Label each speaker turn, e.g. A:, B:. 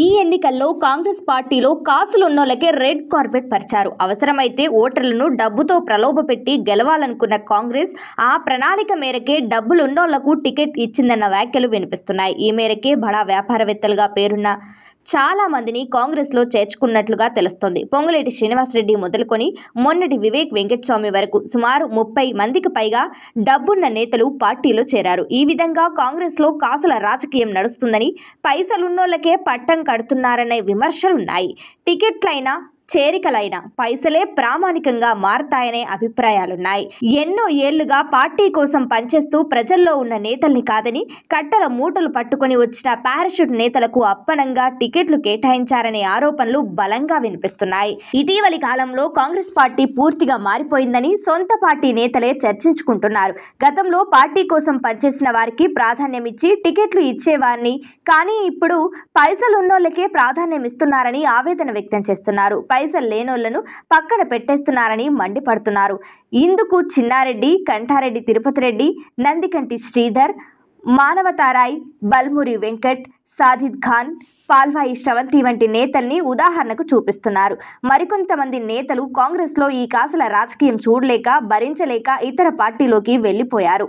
A: ఈ ఎన్నికల్లో కాంగ్రెస్ పార్టీలో కాసులున్నోళ్లకే రెడ్ కార్పెట్ పరిచారు అవసరమైతే ఓటర్లను డబ్బుతో ప్రలోభపెట్టి గెలవాలనుకున్న కాంగ్రెస్ ఆ ప్రణాళిక మేరకే డబ్బులున్నోళ్లకు టికెట్ ఇచ్చిందన్న వ్యాఖ్యలు వినిపిస్తున్నాయి ఈ మేరకే బడా వ్యాపారవేత్తలుగా పేరున్న చాలా మందిని కాంగ్రెస్లో చేర్చుకున్నట్లుగా తెలుస్తోంది పొంగులేటి శ్రీనివాసరెడ్డి మొదలుకొని మొన్నటి వివేక్ వెంకటస్వామి వరకు సుమారు ముప్పై మందికి పైగా డబ్బున్న నేతలు పార్టీలో చేరారు ఈ విధంగా కాంగ్రెస్లో కాసుల రాజకీయం నడుస్తుందని పైసలున్నోళ్లకే పట్టం కడుతున్నారనే విమర్శలున్నాయి టికెట్లైనా చేరికలైన పైసలే ప్రామాణికంగా మారతాయనే అభిప్రాయాలున్నాయి ఎన్నో ఏళ్లుగా పార్టీ కోసం పనిచేస్తూ ప్రజల్లో ఉన్న నేతల్ని కాదని కట్టల మూటలు పట్టుకుని వచ్చిన పారాషూట్ నేతలకు అప్పనంగా టికెట్లు కేటాయించారనే ఆరోపణలు బలంగా వినిపిస్తున్నాయి ఇటీవలి కాలంలో కాంగ్రెస్ పార్టీ పూర్తిగా మారిపోయిందని సొంత పార్టీ నేతలే చర్చించుకుంటున్నారు గతంలో పార్టీ కోసం పనిచేసిన వారికి ప్రాధాన్యం ఇచ్చి టికెట్లు ఇచ్చేవారిని కానీ ఇప్పుడు పైసలున్నోళ్ళకే ప్రాధాన్యం ఇస్తున్నారని ఆవేదన వ్యక్తం చేస్తున్నారు పైసలు లేనోళ్లను పక్కన పెట్టేస్తున్నారని మండిపడుతున్నారు ఇందుకు చిన్నారెడ్డి కంటారెడ్డి తిరుపతిరెడ్డి నందికంటి శ్రీధర్ మానవతారాయ్ బల్మురి వెంకట్ సాజిద్ ఖాన్ పాల్వాయి శ్రవంతి వంటి నేతల్ని ఉదాహరణకు చూపిస్తున్నారు మరికొంతమంది నేతలు కాంగ్రెస్లో ఈ కాసుల రాజకీయం చూడలేక భరించలేక ఇతర పార్టీలోకి వెళ్ళిపోయారు